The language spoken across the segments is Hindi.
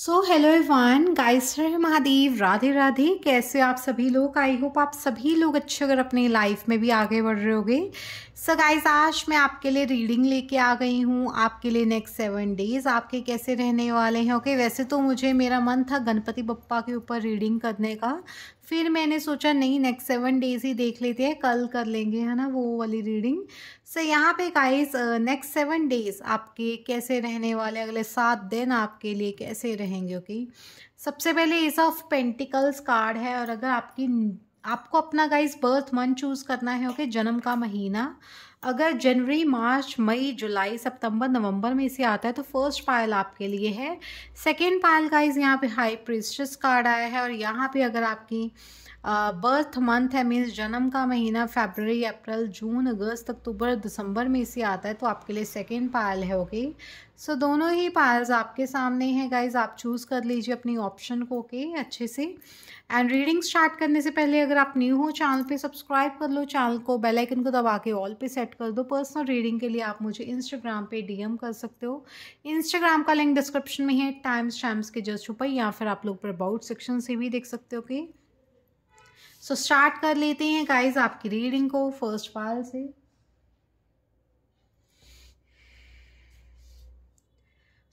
सो hello everyone guys Har Mahadev Radhe Radhe कैसे आप सभी लोग आई होप आप सभी लोग अच्छे अगर अपने लाइफ में भी आगे बढ़ रहे होगे सो so गाइस आज मैं आपके लिए रीडिंग लेके आ गई हूँ आपके लिए नेक्स्ट सेवन डेज आपके कैसे रहने वाले हैं ओके okay, वैसे तो मुझे मेरा मन था गणपति बप्पा के ऊपर रीडिंग करने का फिर मैंने सोचा नहीं नेक्स्ट सेवन डेज ही देख लेते हैं कल कर लेंगे है ना वो वाली रीडिंग सो यहाँ पे गाइस नेक्स्ट सेवन डेज आपके कैसे रहने वाले अगले सात दिन आपके लिए कैसे रहेंगे ओके सबसे पहले इस ऑफ पेंटिकल्स कार्ड है और अगर आपकी आपको अपना गाइस बर्थ मंथ चूज़ करना है ओके जन्म का महीना अगर जनवरी मार्च मई जुलाई सितंबर नवंबर में इसे आता है तो फर्स्ट पायल आपके लिए है सेकेंड पायल का इस यहाँ पे हाई प्रिस्टस कार्ड आया है और यहाँ पे अगर आपकी बर्थ मंथ है मीन्स जन्म का महीना फेबररी अप्रैल जून अगस्त अक्टूबर दिसंबर में इसे आता है तो आपके लिए सेकेंड पायल है ओके okay? सो so, दोनों ही पायल्स आपके सामने हैं गाइज आप चूज़ कर लीजिए अपनी ऑप्शन को ओके okay? अच्छे से एंड रीडिंग स्टार्ट करने से पहले अगर आप न्यू हो चैनल पे सब्सक्राइब कर लो चैनल को बेल आइकन को दबा के ऑल पे सेट कर दो पर्सनल रीडिंग के लिए आप मुझे इंस्टाग्राम पे डीएम कर सकते हो इंस्टाग्राम का लिंक डिस्क्रिप्शन में है टाइम्स टाइम्स के जस्ट ऊपर या फिर आप लोग अबाउट सेक्शन से भी देख सकते हो कि सो स्टार्ट कर लेते हैं गाइज आपकी रीडिंग को फर्स्ट पाल से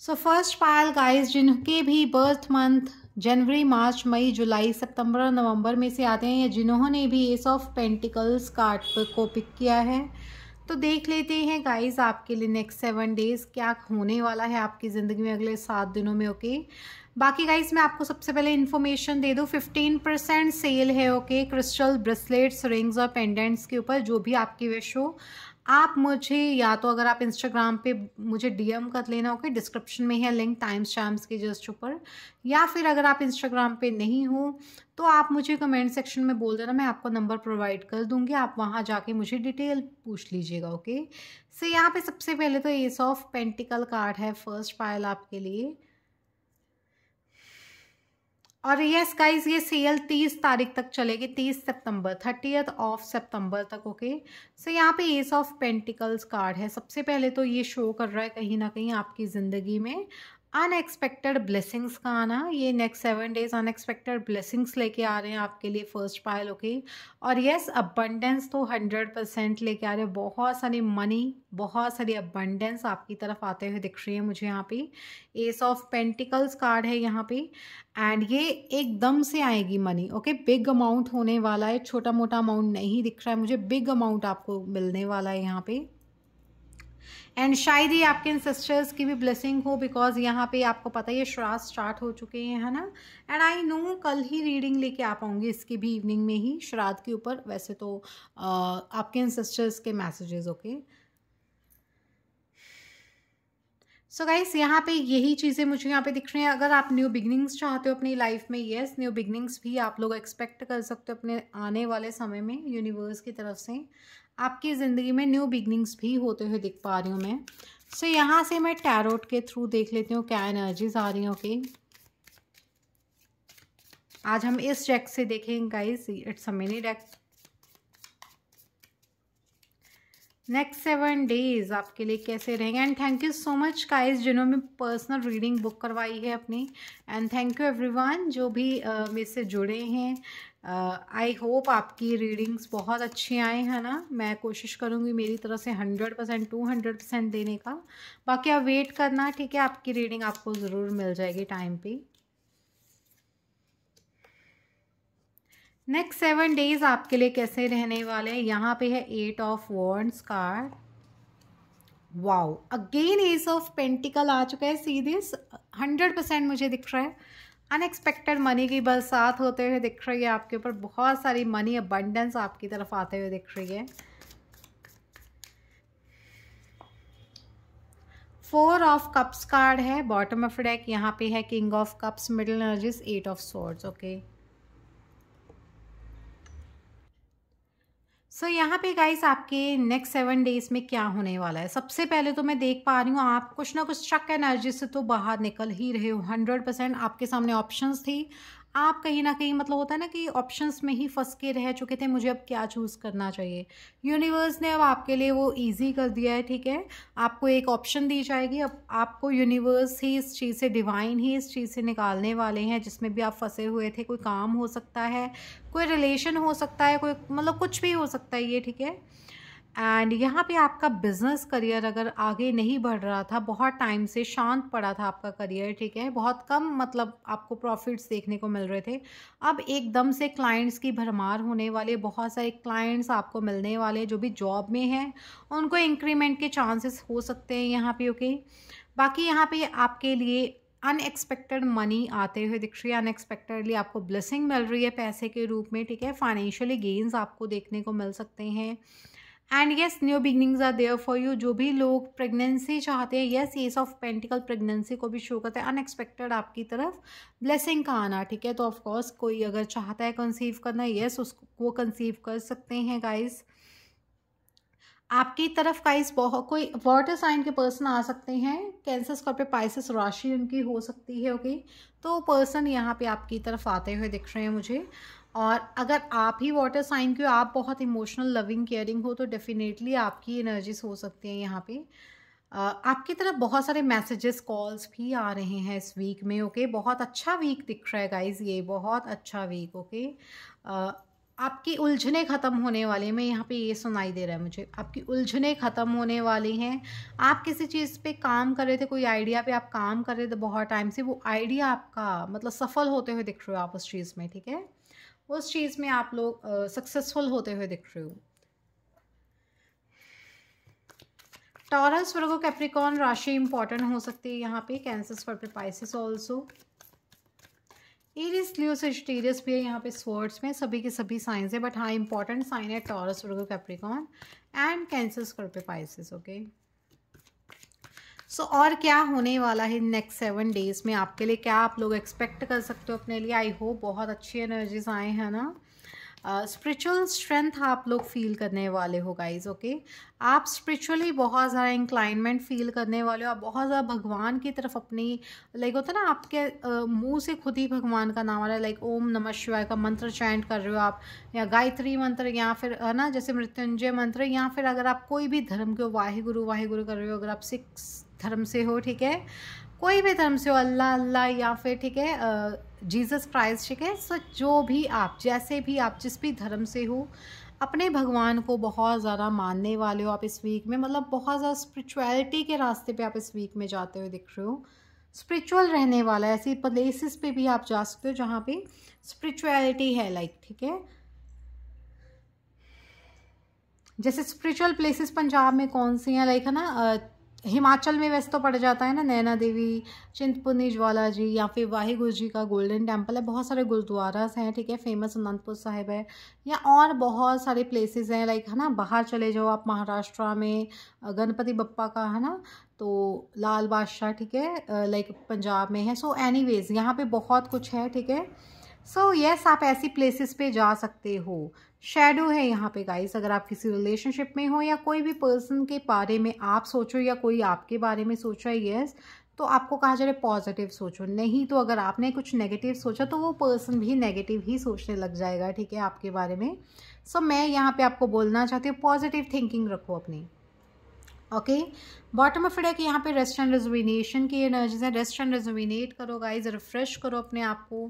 सो फर्स्ट पायल गाइस जिनके भी बर्थ मंथ जनवरी मार्च मई जुलाई सितंबर और नवंबर में से आते हैं या जिन्होंने भी एस ऑफ पेंटिकल्स कार्ड पर को पिक किया है तो देख लेते हैं गाइस आपके लिए नेक्स्ट सेवन डेज़ क्या होने वाला है आपकी ज़िंदगी में अगले सात दिनों में ओके okay? बाकी गाइस मैं आपको सबसे पहले इन्फॉर्मेशन दे दूँ फिफ्टीन परसेंट सेल है ओके क्रिस्टल ब्रेसलेट्स रिंग्स और पेंडेंट्स के ऊपर जो भी आपकी विश हो आप मुझे या तो अगर आप इंस्टाग्राम पे मुझे डीएम कर लेना ओके डिस्क्रिप्शन में है लिंक टाइम्स स्टैम्प्स के जस्ट ऊपर या फिर अगर आप इंस्टाग्राम पे नहीं हो तो आप मुझे कमेंट सेक्शन में बोल देना मैं आपको नंबर प्रोवाइड कर दूंगी आप वहाँ जाके मुझे डिटेल पूछ लीजिएगा ओके सो यहाँ पे सबसे पहले तो एस ऑफ पेंटिकल कार्ड है फर्स्ट पायल आपके लिए और यस गाइस ये सेल तीस तारीख तक चलेगी तीस सितंबर थर्टीथ ऑफ सितंबर तक ओके सो यहाँ पे एस ऑफ पेंटिकल्स कार्ड है सबसे पहले तो ये शो कर रहा है कहीं ना कहीं आपकी ज़िंदगी में अनएक्सपेक्टेड ब्लेसिंग्स का आना ये next seven days unexpected blessings लेके आ रहे हैं आपके लिए फर्स्ट पायल ओके और यस अबंडेंस तो हंड्रेड परसेंट लेके आ रहे हैं बहुत सारी मनी बहुत सारी अबंडेंस आपकी तरफ आते हुए दिख रही है मुझे यहाँ पे एस ऑफ पेंटिकल्स कार्ड है यहाँ पे एंड ये एकदम से आएगी मनी ओके बिग अमाउंट होने वाला है छोटा मोटा अमाउंट नहीं दिख रहा है मुझे बिग अमाउंट आपको मिलने वाला है यहाँ पे एंड शायद ही आपके इन सिस्टर्स की भी ब्लेसिंग हो बिकॉज यहाँ पे आपको पता ही है श्राद्ध स्टार्ट हो चुके हैं है ना एंड आई नो कल ही रीडिंग लेके आ पाऊँगी इसकी भी इवनिंग में ही श्राद्ध के ऊपर वैसे तो आपके इन सिस्टर्स के मैसेजेस ओके सो गाइस यहाँ पे यही चीज़ें मुझे यहाँ पे दिख रही हैं अगर आप न्यू बिगनिंग्स चाहते हो अपनी लाइफ में येस न्यू बिगनिंग्स भी आप लोग एक्सपेक्ट कर सकते हो अपने आने वाले समय में यूनिवर्स की तरफ से आपकी ज़िंदगी में न्यू बिगनिंग्स भी होते हुए दिख पा रही हूँ मैं सो so, यहाँ से मैं टैरोट के थ्रू देख लेती हूँ क्या एनर्जीज आ रही हैं ओके आज हम इस डेक से देखेंगे guys it's a mini decks next seven days आपके लिए कैसे रहेंगे and thank you so much guys जिन्होंने पर्सनल रीडिंग बुक करवाई है अपनी एंड थैंक यू एवरीवन जो भी uh, मेरे से जुड़े हैं आई uh, होप आपकी रीडिंग्स बहुत अच्छी आए हैं ना मैं कोशिश करूँगी मेरी तरह से hundred percent two hundred percent देने का बाकी आप वेट करना ठीक है आपकी रीडिंग आपको ज़रूर मिल जाएगी टाइम पे नेक्स्ट सेवन डेज आपके लिए कैसे रहने वाले हैं यहाँ पे है eight of swords card wow again ace of pentacles आ चुका है सीधे हंड्रेड परसेंट मुझे दिख रहा है अनएक्सपेक्टेड मनी की बरसात होते हुए दिख रही है आपके ऊपर बहुत सारी मनी अबंडेंस आपकी तरफ आते हुए दिख रही है फोर ऑफ कप्स कार्ड है बॉटम ऑफ डेक यहाँ पे है king of cups middle energies eight of swords okay okay? So so, यहाँ पे गाइस आपके नेक्स्ट सेवन डेज में क्या होने वाला है सबसे पहले तो मैं देख पा रही हूँ आप कुछ ना कुछ शक एनर्जी से तो बाहर निकल ही रहे हो हंड्रेड परसेंट आपके सामने ऑप्शंस थी आप कहीं ना कहीं मतलब होता है ना कि ऑप्शंस में ही फंस के रह चुके थे मुझे अब क्या चूज़ करना चाहिए यूनिवर्स ने अब आपके लिए वो ईजी कर दिया है ठीक है आपको एक ऑप्शन दी जाएगी अब आपको यूनिवर्स ही इस चीज़ से डिवाइन ही इस चीज़ से निकालने वाले हैं जिसमें भी आप फंसे हुए थे कोई काम हो सकता है कोई रिलेशन हो सकता है कोई मतलब कुछ भी हो सकता है ये ठीक है एंड यहाँ पे आपका बिजनेस करियर अगर आगे नहीं बढ़ रहा था बहुत टाइम से शांत पड़ा था आपका करियर ठीक है बहुत कम मतलब आपको प्रॉफिट्स देखने को मिल रहे थे अब एकदम से क्लाइंट्स की भरमार होने वाले बहुत सारे क्लाइंट्स आपको मिलने वाले जो भी जॉब में हैं उनको इंक्रीमेंट के चांसेस हो सकते हैं यहाँ पे ओके बाकी यहाँ पे आपके लिए अनएक्सपेक्टेड मनी आते हुए दिख रही है अनएक्सपेक्टेडली आपको ब्लेसिंग मिल रही है पैसे के रूप में ठीक है फाइनेंशियली गेन्स आपको देखने को मिल सकते हैं and yes new beginnings are there for you जो भी लोग प्रेगनेंसी चाहते हैं yes ace of pentacles pregnancy को भी शो करते हैं अनएक्सपेक्टेड आपकी तरफ ब्लेसिंग का आना ठीक है तो ऑफकोर्स कोई अगर चाहता है कंसीव करना येस उसको वो कंसीव कर सकते हैं गाइज़ आपकी तरफ का इस बहुत कोई वाटर साइन के पर्सन आ सकते हैं कैंसर स्कॉर्पियो पाइसिस राशि उनकी हो सकती है ओके okay? तो पर्सन यहाँ पे आपकी तरफ आते हुए दिख रहे हैं मुझे और अगर आप ही वाटर साइन के आप बहुत इमोशनल लविंग केयरिंग हो तो डेफिनेटली आपकी एनर्जीज हो सकती हैं यहाँ पे आपकी तरफ बहुत सारे मैसेजेस कॉल्स भी आ रहे हैं इस वीक में ओके okay? बहुत अच्छा वीक दिख रहा है गाइज ये बहुत अच्छा वीक ओके okay? आपकी उलझने ख़त्म होने वाली मैं यहाँ पे ये सुनाई दे रहा है मुझे आपकी उलझने ख़त्म होने वाली हैं आप किसी चीज़ पे काम कर रहे थे कोई आइडिया पे आप काम कर रहे थे बहुत टाइम से वो आइडिया आपका मतलब सफल होते हुए दिख रहे हो आप उस चीज़ में ठीक है उस चीज़ में आप लोग सक्सेसफुल होते हुए दिख रहे हो टॉरस वर्गो कैप्रिकॉन राशि इंपॉर्टेंट हो सकती है यहाँ पे Cancers for Pisces also Aries Leo भी है यहाँ पे स्वर्ड्स में सभी के सभी साइंस हाँ, है बट हाँ इंपॉर्टेंट साइन है Taurus Virgo Capricorn and Cancers for Pisces okay so so, और क्या होने वाला है नेक्स्ट सेवन डेज़ में आपके लिए क्या आप लोग एक्सपेक्ट कर सकते हो अपने लिए आई होप बहुत अच्छी एनर्जीज आए हैं ना स्पिरिचुअल uh, स्ट्रेंथ आप लोग फील करने वाले हो गाइज ओके okay? आप स्पिरिचुअली बहुत ज़्यादा इंक्लाइनमेंट फील करने वाले हो आप बहुत ज़्यादा भगवान की तरफ अपनी लाइक होता है ना आपके uh, मुंह से खुद ही भगवान का नाम आ रहा है लाइक ओम नमः शिवाय का मंत्र चैंट कर रहे हो आप या गायत्री मंत्र या फिर है ना जैसे मृत्युंजय मंत्र या फिर अगर आप कोई भी धर्म के वाहिगुरु वाहिगुरु कर रहे हो अगर आप सिक्स धर्म से हो ठीक है कोई भी धर्म से हो अल्लाह अल्लाह या फिर ठीक है जीसस क्राइस्ट ठीक है सो जो भी आप जैसे भी आप जिस भी धर्म से हो अपने भगवान को बहुत ज़्यादा मानने वाले हो आप इस वीक में मतलब बहुत ज़्यादा स्पिरिचुअलिटी के रास्ते पे आप इस वीक में जाते हुए दिख रहे हो स्पिरिचुअल रहने वाला ऐसी प्लेसेस पे भी आप जा सकते हो जहाँ पे स्पिरिचुअलिटी है लाइक ठीक है जैसे स्पिरिचुअल प्लेसेस पंजाब में कौन सी हैं लाइक है ना हिमाचल में वैसे तो पड़ जाता है ना नैना देवी चिंतपूर्णी ज्वाला जी या फिर वाहिगुरु जी का गोल्डन टेम्पल है बहुत सारे गुरुद्वारा हैं ठीक है फेमस अनंतपुर साहिब है या और बहुत सारे प्लेसेस हैं लाइक है ना बाहर चले जाओ आप महाराष्ट्र में गणपति बप्पा का है ना तो लाल बादशाह ठीक है लाइक पंजाब में है सो एनी वेज़ यहाँ पर बहुत कुछ है ठीक है सो so, यस yes, आप ऐसी प्लेसेस पे जा सकते हो शेडो है यहाँ पे गाइस अगर आप किसी रिलेशनशिप में हो या कोई भी पर्सन के बारे में आप सोचो या कोई आपके बारे में सोचा है येस तो आपको कहा जा रहा है पॉजिटिव सोचो नहीं तो अगर आपने कुछ नेगेटिव सोचा तो वो पर्सन भी नेगेटिव ही सोचने लग जाएगा ठीक है आपके बारे में सो so, मैं यहाँ पे आपको बोलना चाहती हूँ पॉजिटिव थिंकिंग रखो अपनी ओके बॉटम ऑफ डेक यहाँ पे रेस्ट एंड रेजुविनेशन की एनर्जीज है रेस्ट एंड रेजुविनेट करो गाइज रिफ्रेश करो अपने आप को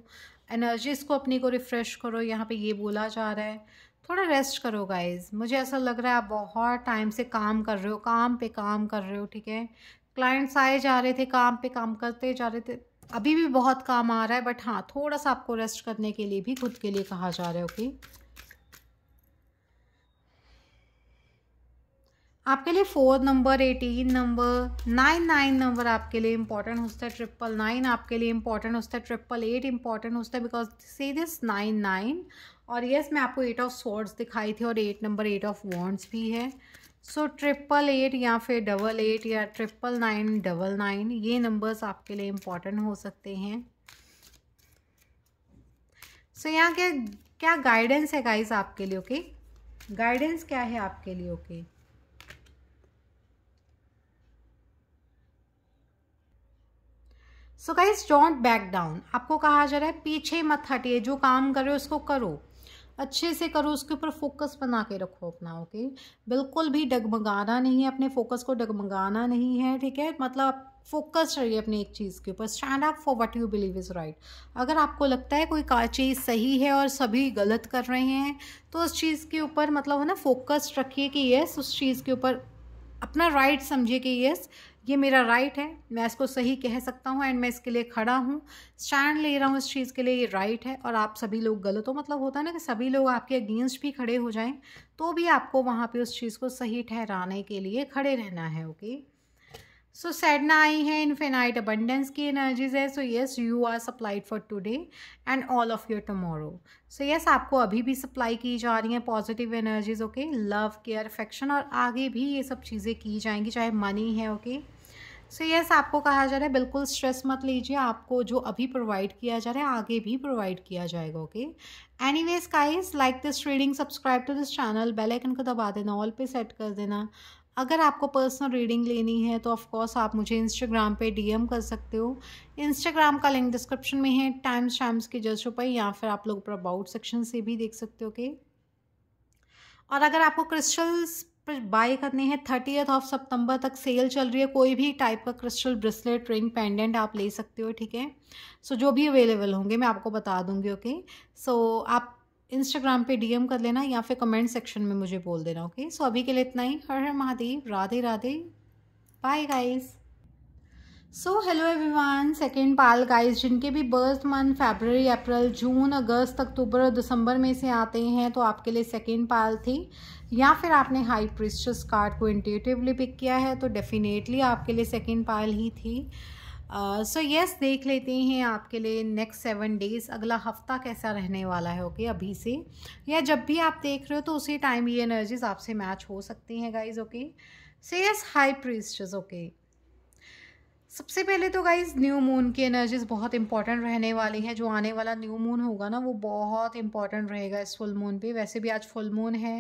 एनर्जीज़ को अपनी को रिफ़्रेश करो यहाँ पे ये बोला जा रहा है थोड़ा रेस्ट करो गाइज मुझे ऐसा लग रहा है आप बहुत टाइम से काम कर रहे हो काम पे काम कर रहे हो ठीक है क्लाइंट्स आए जा रहे थे काम पे काम करते जा रहे थे अभी भी बहुत काम आ रहा है बट हाँ थोड़ा सा आपको रेस्ट करने के लिए भी खुद के लिए कहा जा रहा है ओके okay? आपके लिए four number eighteen number nine nine number आपके लिए इंपॉर्टेंट होता है ट्रिपल नाइन आपके लिए इंपॉर्टेंट होता है ट्रिपल एट इंपॉर्टेंट होता है बिकॉज से दिस नाइन नाइन और यस मैं आपको एट ऑफ स्वॉर्ड्स दिखाई थी और eight number eight of wands भी है सो ट्रिपल एट या फिर डबल एट या ट्रिपल नाइन डबल नाइन ये नंबर्स आपके लिए इम्पॉर्टेंट हो सकते हैं सो so, यहाँ क्या क्या गाइडेंस है गाइस आपके लिए ओके okay? गाइडेंस क्या है आपके लिए okay okay? So guys don't back down आपको कहा जा रहा है पीछे मत हटिए जो काम कर रहे हो उसको करो अच्छे से करो उसके ऊपर फोकस बना के रखो अपना ओके बिल्कुल भी डगमगाना नहीं है अपने फोकस को डगमगाना नहीं है ठीक है मतलब फोकस रहिए अपनी एक चीज़ के ऊपर stand up for what you believe is right अगर आपको लगता है कोई का चीज़ सही है और सभी गलत कर रहे हैं तो उस चीज़ के ऊपर मतलब है ना फोकस रखिए कि येस उस चीज़ के ऊपर अपना राइट समझिए कि यस ये मेरा राइट है मैं इसको सही कह सकता हूँ एंड मैं इसके लिए खड़ा हूँ स्टैंड ले रहा हूँ इस चीज़ के लिए ये राइट है और आप सभी लोग गलत हो मतलब होता है ना कि सभी लोग आपके अगेंस्ट भी खड़े हो जाएं तो भी आपको वहाँ पे उस चीज़ को सही ठहराने के लिए खड़े रहना है ओके सो सो सैडना आई है इनफेनाइट अबंडेंस की एनर्जीज है so yes you are supplied for today and all of your tomorrow so yes आपको अभी भी सप्लाई की जा रही हैं positive energies okay love care affection और आगे भी ये सब चीज़ें की जाएंगी चाहे मनी है ओके okay? सो so, यस yes, आपको कहा जा रहा है बिल्कुल स्ट्रेस मत लीजिए आपको जो अभी प्रोवाइड किया जा रहा है आगे भी प्रोवाइड किया जाएगा okay anyways guys like this reading subscribe to this channel bell icon को दबा देना ऑल पे सेट कर देना अगर आपको पर्सनल रीडिंग लेनी है तो ऑफकोर्स आप मुझे इंस्टाग्राम पे डीएम कर सकते हो इंस्टाग्राम का लिंक डिस्क्रिप्शन में है टाइम्स टाइम्स के जस्ट ऊपर या फिर आप लोग ऊपर अबाउट सेक्शन से भी देख सकते हो ओके और अगर आपको क्रिस्टल्स पर बाय करने हैं थर्टीथ ऑफ सितंबर तक सेल चल रही है कोई भी टाइप का क्रिस्टल ब्रेसलेट रिंग पेंडेंट आप ले सकते हो ठीक है सो जो भी अवेलेबल होंगे मैं आपको बता दूंगी ओके सो आप इंस्टाग्राम पे डीएम कर लेना या फिर कमेंट सेक्शन में मुझे बोल देना ओके सो अभी के लिए इतना ही हर हर Mahadev Radhe Radhe bye guys so hello everyone second pile guys जिनके भी birth month February April June अगस्त अक्टूबर और दिसंबर में से आते हैं तो आपके लिए सेकेंड पाल थी या फिर आपने हाई प्रिस्टस कार्ड को इंटेटिवली पिक किया है तो डेफिनेटली आपके लिए सेकेंड पायल ही थी so uh, yes so yes, देख लेते हैं आपके लिए नेक्स्ट सेवन डेज़ अगला हफ्ता कैसा रहने वाला है ओके okay, अभी से या जब भी आप देख रहे हो तो उसी टाइम ये एनर्जीज आपसे मैच हो सकती हैं guys okay so yes high priestess okay सबसे पहले तो गाइज न्यू मून की एनर्जीज बहुत इंपॉर्टेंट रहने वाली है जो आने वाला न्यू मून होगा ना वो बहुत इंपॉर्टेंट रहेगा इस फुल मून पे वैसे भी आज फुल मून है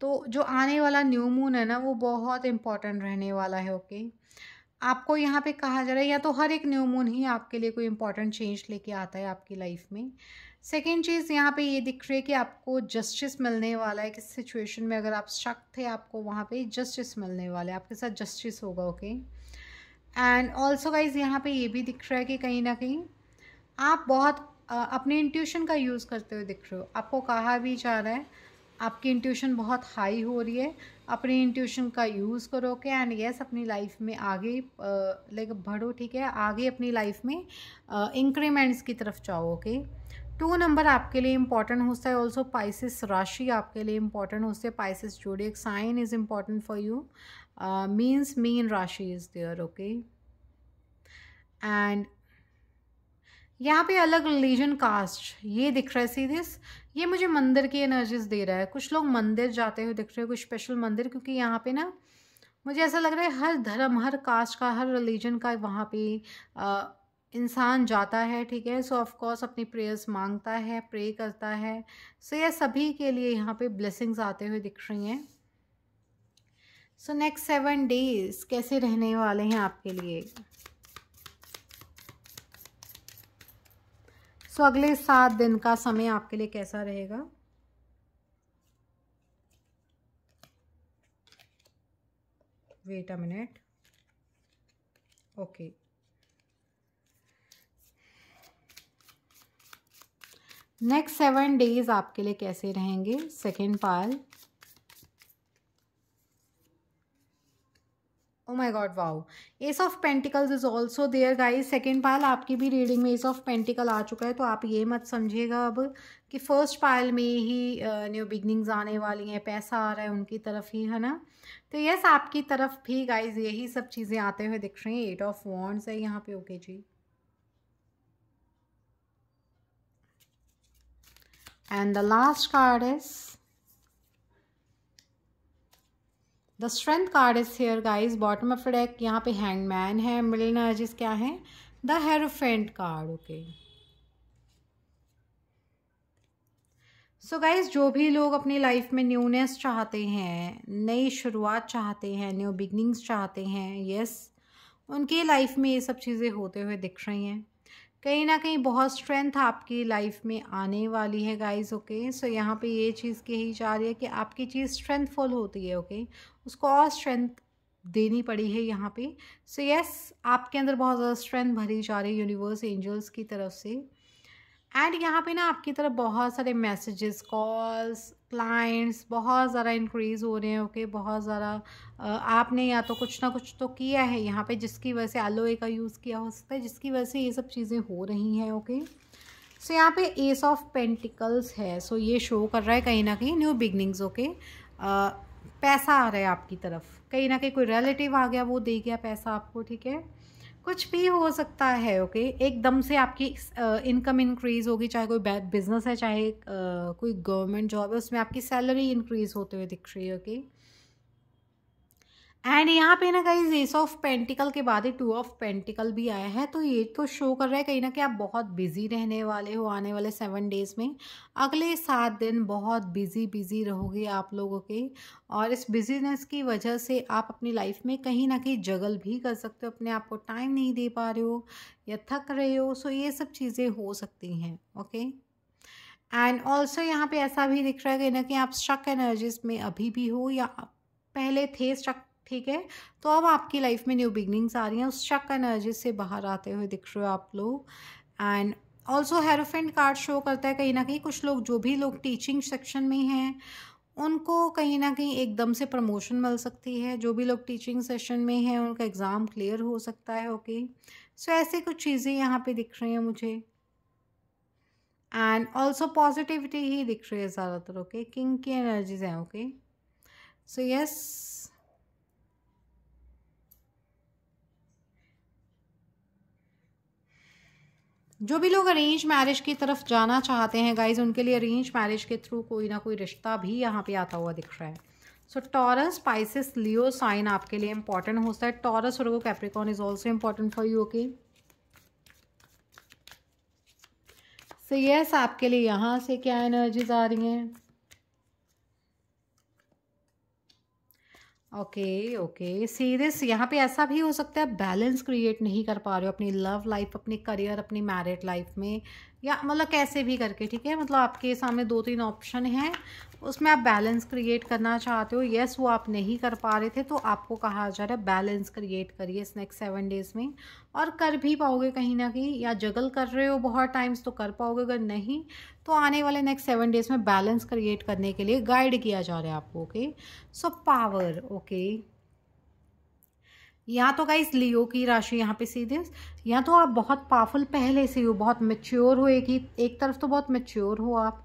तो जो आने वाला न्यू मून है ना वो बहुत इम्पॉर्टेंट रहने वाला है ओके आपको यहाँ पे कहा जा रहा है या तो हर एक न्यू मून ही आपके लिए कोई इंपॉर्टेंट चेंज लेके आता है आपकी लाइफ में सेकेंड चीज़ यहाँ पे ये दिख रही है कि आपको जस्टिस मिलने वाला है किस सिचुएशन में अगर आप शक थे आपको वहाँ पे जस्टिस मिलने वाला है आपके साथ जस्टिस होगा ओके एंड ऑल्सो गाइज यहाँ पे ये भी दिख रहा है कि कहीं ना कहीं आप बहुत अपने इंट्यूशन का यूज़ करते हुए दिख रहे हो आपको कहा भी जा रहा है आपकी इंट्यूशन बहुत हाई हो रही है अपनी इंट्यूशन का यूज़ करो के एंड यस अपनी लाइफ में आगे लाइक बढ़ो ठीक है आगे अपनी लाइफ में इंक्रीमेंट्स की तरफ जाओ ओके टू नंबर आपके लिए इंपॉर्टेंट होता है ऑल्सो पाइसिस राशि आपके लिए इंपॉर्टेंट होते है पाइसिस एक sign is important for you means mean राशि इज़ देयर ओके एंड यहाँ पे अलग रिलीजन कास्ट ये दिख रहा है सी ये मुझे मंदिर की एनर्जीज दे रहा है कुछ लोग मंदिर जाते हुए दिख रहे हैं कुछ स्पेशल मंदिर क्योंकि यहाँ पे ना मुझे ऐसा लग रहा है हर धर्म हर कास्ट का हर रिलीजन का वहाँ पे इंसान जाता है ठीक है सो ऑफ ऑफकोर्स अपनी प्रेयर्स मांगता है प्रे करता है सो so यह सभी के लिए यहाँ पे ब्लेसिंग्स आते हुए दिख रही हैं सो नेक्स्ट सेवन डेज कैसे रहने वाले हैं आपके लिए सो अगले सात दिन का समय आपके लिए कैसा रहेगा wait a minute okay next seven days आपके लिए कैसे रहेंगे second pile oh my god wow ace of pentacles is also there guys second pile आपकी भी रीडिंग में एस ऑफ पेंटिकल आ चुका है तो आप ये मत समझिएगा अब कि फर्स्ट पायल में ही न्यू बिगनिंग्स आने वाली हैं पैसा आ रहा है उनकी तरफ ही है ना तो यस आपकी तरफ भी गाइज यही सब चीज़ें आते हुए दिख रही हैं एट ऑफ वॉन्ट्स है यहाँ पे ओके okay जी and the last card is the strength card is here guys bottom of deck यहाँ पे हैंगमैन है मिडल एनर्जीज क्या है the hierophant card okay so guys जो भी लोग अपनी लाइफ में न्यूनेस चाहते हैं नई शुरुआत चाहते हैं न्यू बिगनिंग्स चाहते हैं यस yes, उनकी लाइफ में ये सब चीज़ें होते हुए दिख रही हैं कहीं ना कहीं बहुत स्ट्रेंथ आपकी लाइफ में आने वाली है गाइस ओके सो यहाँ पे ये चीज़ कही जा रही है कि आपकी चीज़ स्ट्रेंथफुल होती है ओके okay? उसको और स्ट्रेंथ देनी पड़ी है यहाँ पे सो so, यस yes, आपके अंदर बहुत ज़्यादा स्ट्रेंथ भरी जा रही है यूनिवर्स एंजल्स की तरफ से एंड यहाँ पे ना आपकी तरफ बहुत सारे मैसेजेस कॉल्स क्लाइंट्स बहुत ज़्यादा इंक्रीज़ हो रहे हैं ओके बहुत ज़्यादा आपने या तो कुछ ना कुछ तो किया है यहाँ पे जिसकी वजह से एलोए का यूज़ किया हो सकता है जिसकी वजह से ये सब चीज़ें हो रही हैं ओके सो यहाँ पे एस ऑफ पेंटिकल्स है सो so, ये शो कर रहा है कहीं ना कहीं न्यू बिगनिंग्स ओके पैसा आ रहा है आपकी तरफ कहीं ना कहीं कोई रिलेटिव आ गया वो दे गया पैसा आपको ठीक है कुछ भी हो सकता है ओके एकदम से आपकी इनकम इंक्रीज़ होगी चाहे कोई बिजनेस है चाहे कोई गवर्नमेंट जॉब है उसमें आपकी सैलरी इंक्रीज़ होते हुए दिख रही है ओके एंड यहाँ पे ना गाइज एस ऑफ पेंटिकल के बाद ही टू ऑफ पेंटिकल भी आया है तो ये तो शो कर रहा है कहीं ना कहीं आप बहुत बिजी रहने वाले हो आने वाले सेवन डेज में अगले सात दिन बहुत बिजी बिजी रहोगे आप लोगों के और इस बिजीनेस की वजह से आप अपनी लाइफ में कहीं ना कहीं जगल भी कर सकते हो अपने आप को टाइम नहीं दे पा रहे हो या थक रहे हो सो ये सब चीज़ें हो सकती हैं ओके एंड ऑल्सो यहाँ पे ऐसा भी दिख रहा है कहीं ना कि आप स्ट्रक एनर्जीज में अभी भी हो या पहले थे स्ट्रक ठीक है तो अब आपकी लाइफ में न्यू बिगनिंग्स आ रही हैं उस शक एनर्जी से बाहर आते हुए दिख रहे हो आप लोग and also hierophant card show करता है कहीं ना कहीं कुछ लोग जो भी लोग टीचिंग सेक्शन में हैं उनको कहीं ना कहीं एकदम से प्रमोशन मिल सकती है जो भी लोग टीचिंग सेशन में हैं उनका एग्ज़ाम क्लियर हो सकता है ओके सो ऐसी कुछ चीज़ें यहाँ पे दिख रही हैं मुझे एंड ऑल्सो पॉजिटिविटी ही दिख रही है ज़्यादातर ओके किंग की एनर्जीज हैं ओके सो यस जो भी लोग अरेंज मैरिज की तरफ जाना चाहते हैं गाइज उनके लिए अरेंज मैरिज के थ्रू कोई ना कोई रिश्ता भी यहाँ पे आता हुआ दिख रहा है so Taurus Pisces Leo sign आपके लिए इंपॉर्टेंट सकता है टॉरस और वो Capricorn is also important for you okay so yes आपके लिए यहाँ से क्या एनर्जीज आ रही हैं ओके ओके सीरियस यहाँ पे ऐसा भी हो सकता है बैलेंस क्रिएट नहीं कर पा रहे हो अपनी लव लाइफ अपनी करियर अपनी मैरिड लाइफ में या मतलब कैसे भी करके ठीक है मतलब आपके सामने दो तीन ऑप्शन हैं उसमें आप बैलेंस क्रिएट करना चाहते हो यस वो आप नहीं कर पा रहे थे तो आपको कहा जा रहा है बैलेंस क्रिएट करिए इस नेक्स्ट सेवन डेज़ में और कर भी पाओगे कहीं ना कहीं या जगल कर रहे हो बहुत टाइम्स तो कर पाओगे अगर नहीं तो आने वाले नेक्स्ट सेवन डेज़ में बैलेंस क्रिएट करने के लिए गाइड किया जा रहा है आपको ओके सो पावर ओके या तो गाइस लियो की राशि यहाँ पे सीधे या तो आप बहुत पावरफुल पहले से हो बहुत मेच्योर हो एक ही एक तरफ तो बहुत मेच्योर हो आप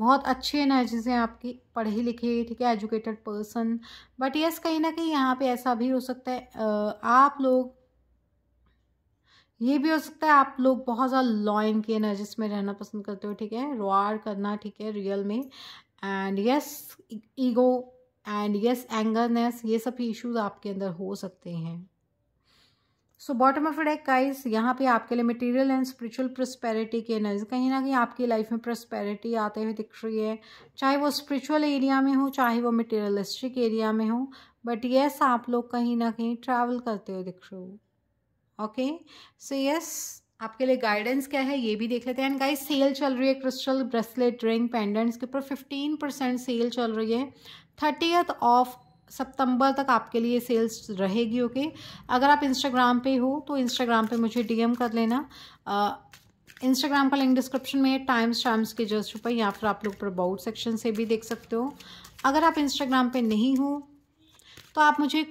बहुत अच्छी एनर्जीज हैं आपकी पढ़े लिखे ठीक है एजुकेटेड पर्सन बट यस कहीं ना कहीं यहाँ पे ऐसा भी हो सकता है आप लोग ये भी हो सकता है आप लोग बहुत ज़्यादा लॉइन की एनर्जीज में रहना पसंद करते हो ठीक है रोआर करना ठीक है रियल में and yes ego and yes angerness ये सभी इश्यूज आपके अंदर हो सकते हैं so bottom of deck guys यहाँ पे आपके लिए मटेरियल एंड स्पिरिचुअल प्रस्पेरिटी के एनर्जी कहीं ना कहीं आपकी लाइफ में प्रस्पेरिटी आते हुए दिख रही है चाहे वो स्पिरिचुअल एरिया में हो चाहे वो मटेरियलिस्टिक एरिया में हो बट येस आप लोग कहीं ना कहीं ट्रैवल करते हुए दिख रहे हो ओके सो यस आपके लिए गाइडेंस क्या है ये भी देख लेते हैं एंड गाइस सेल चल रही है क्रिस्टल ब्रेसलेट रिंग पेंडेंट्स के ऊपर फिफ्टीन परसेंट सेल चल रही है थर्टीथ ऑफ सितंबर तक आपके लिए सेल्स रहेगी ओके अगर आप इंस्टाग्राम पे हो तो इंस्टाग्राम पे मुझे डीएम कर लेना इंस्टाग्राम का लिंक डिस्क्रिप्शन में है टाइम्स टाइम्स के जस्ट ऊपर या फिर आप लोग प्रबाउट सेक्शन से भी देख सकते हो अगर आप इंस्टाग्राम पे नहीं हो तो आप मुझे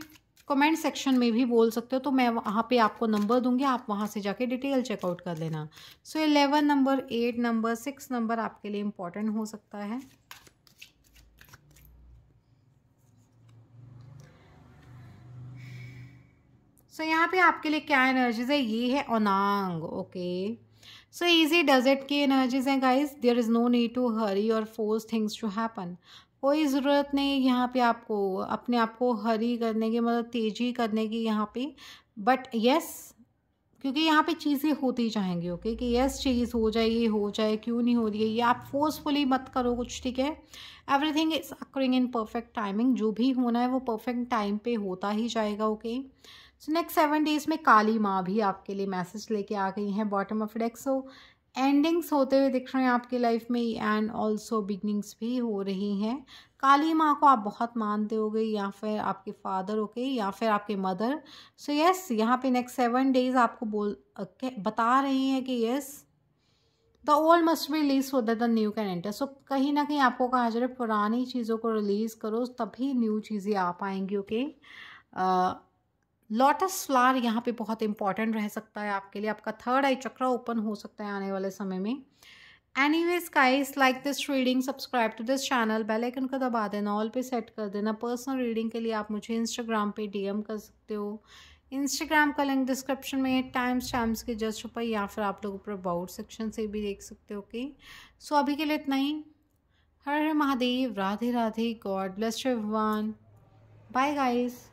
कमेंट सेक्शन में भी बोल सकते हो तो मैं वहाँ पे आपको नंबर दूंगी आप वहाँ से जाके डिटेल चेकआउट कर लेना so eleven number eight number six number आपके लिए इम्पॉर्टेंट हो सकता है सो so, यहाँ पे आपके लिए क्या एनर्जीज है ये है ओनांग okay so easy does it की एनर्जीज हैं guys there is no need to hurry और फोर्स थिंग्स टू हैपन कोई ज़रूरत नहीं यहाँ पे आपको अपने आप को हरी करने की मतलब तेजी करने की यहाँ पे बट यस क्योंकि यहाँ पे चीज़ें होती जाएंगी ओके okay? कि यस चीज़ हो जाए ये हो जाए क्यों नहीं हो रही है ये आप फोर्सफुली मत करो कुछ ठीक है everything is according in perfect timing जो भी होना है वो परफेक्ट टाइम पे होता ही जाएगा okay okay? So next seven days में काली माँ भी आपके लिए मैसेज लेके आ गई हैं bottom of deck so endings होते हुए दिख रहे हैं आपके लाइफ में एंड ऑल्सो बिगनिंग्स भी हो रही हैं काली माँ को आप बहुत मानते हो गए या फिर आपके फादर हो गए या फिर आपके मदर सो यस यहाँ पे नेक्स्ट सेवन डेज आपको बोल बता रही हैं कि यस द ओल्ड मस्ट भी रिलीज हो the new can enter so कहीं ना कहीं आपको कहा जा रहा है पुरानी चीज़ों को रिलीज़ करो तभी न्यू चीज़ें आ पाएंगी okay okay? uh, lotus flower यहाँ पे बहुत इंपॉर्टेंट रह सकता है आपके लिए आपका थर्ड आई चक्र ओपन हो सकता है आने वाले समय में anyways guys like this reading subscribe to this channel bell icon का दबा देना ऑल पे सेट कर देना पर्सनल रीडिंग के लिए आप मुझे इंस्टाग्राम पे डीएम कर सकते हो इंस्टाग्राम का लिंक डिस्क्रिप्शन में टाइम्स टाइम्स के जस्ट ऊपर या फिर आप लोग ऊपर अबाउट सेक्शन से भी देख सकते हो कि सो अभी के लिए इतना ही हर हर Mahadev Radhe Radhe God bless everyone bye guys